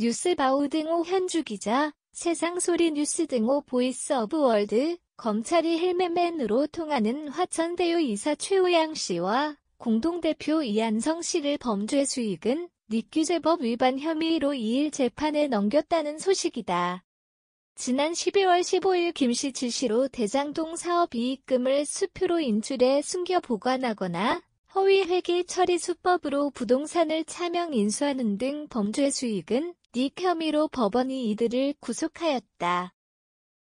뉴스바우 등호 현주 기자, 세상소리 뉴스 등호 보이스 오브 월드, 검찰이 헬멧맨으로 통하는 화천대유 이사 최우양 씨와 공동대표 이한성 씨를 범죄 수익은 닉규제법 위반 혐의로 2일 재판에 넘겼다는 소식이다. 지난 12월 15일 김씨 지시로 대장동 사업 이익금을 수표로 인출해 숨겨 보관하거나 허위회계 처리 수법으로 부동산을 차명 인수하는 등 범죄 수익은 닉 혐의로 법원이 이들을 구속하였다.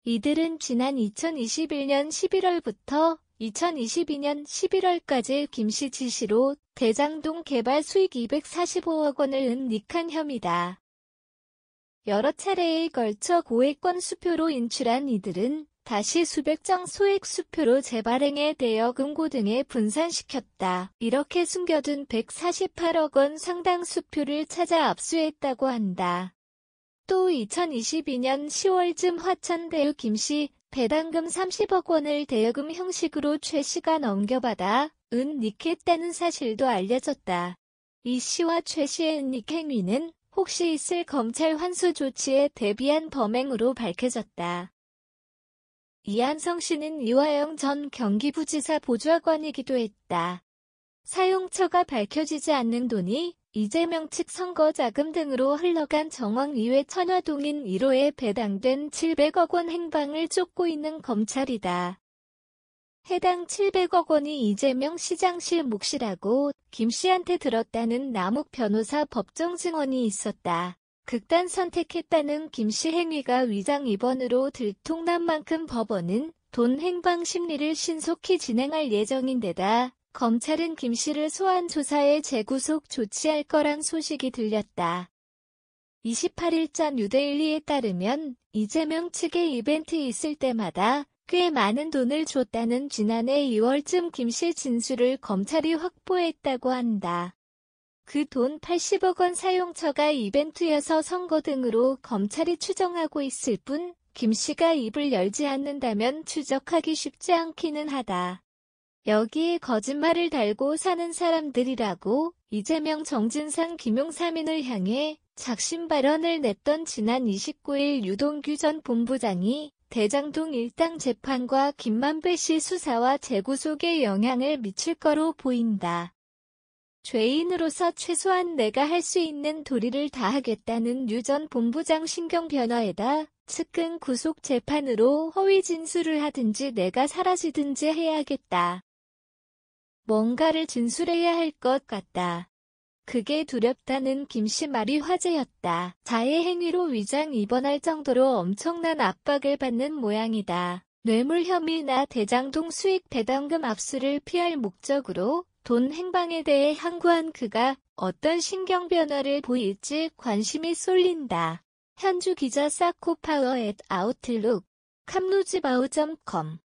이들은 지난 2021년 11월부터 2022년 11월까지 김씨 지시로 대장동 개발 수익 245억 원을 은닉한 혐의다. 여러 차례에 걸쳐 고액권 수표로 인출한 이들은 다시 수백 장 소액 수표로 재발행해 대여금고 등에 분산시켰다. 이렇게 숨겨둔 148억 원 상당 수표를 찾아 압수했다고 한다. 또 2022년 10월쯤 화천대유 김 씨 배당금 30억 원을 대여금 형식으로 최 씨가 넘겨받아 은닉했다는 사실도 알려졌다. 이 씨와 최 씨의 은닉 행위는 혹시 있을 검찰 환수 조치에 대비한 범행으로 밝혀졌다. 이한성 씨는 유하영 전 경기부지사 보좌관이기도 했다. 사용처가 밝혀지지 않는 돈이 이재명 측 선거 자금 등으로 흘러간 정황 이외 천화동인 1호에 배당된 700억 원 행방을 쫓고 있는 검찰이다. 해당 700억 원이 이재명 시장실 몫이라고 김 씨한테 들었다는 남욱 변호사 법정 증언이 있었다. 극단 선택했다는 김 씨 행위가 위장 입원으로 들통난 만큼 법원은 돈 행방 심리를 신속히 진행할 예정인데다 검찰은 김씨를 소환 조사에 재구속 조치할 거란 소식이 들렸다. 28일 자 유데일리에 따르면 이재명 측의 이벤트 있을 때마다 꽤 많은 돈을 줬다는 지난해 2월쯤 김 씨 진술을 검찰이 확보했다고 한다. 그돈 80억 원 사용처가 이벤트여서 선거 등으로 검찰이 추정하고 있을 뿐김 씨가 입을 열지 않는다면 추적하기 쉽지 않기는 하다. 여기에 거짓말을 달고 사는 사람들이라고 이재명 정진상 김용 3인을 향해 작심 발언을 냈던 지난 29일 유동규 전 본부장이 대장동 일당 재판과 김만배 씨 수사와 재구속에 영향을 미칠 거로 보인다. 죄인으로서 최소한 내가 할 수 있는 도리를 다하겠다는 유전 본부장 신경 변화에다 측근 구속 재판으로 허위 진술을 하든지 내가 사라지든지 해야겠다. 뭔가를 진술해야 할 것 같다. 그게 두렵다는 김씨 말이 화제였다. 자의 행위로 위장 입원할 정도로 엄청난 압박을 받는 모양이다. 뇌물 혐의나 대장동 수익 배당금 압수를 피할 목적으로 돈 행방에 대해 항구한 그가 어떤 신경 변화를 보일지 관심이 쏠린다. 현주 기자 사코파워 앳 아웃룩 캄루지바우.com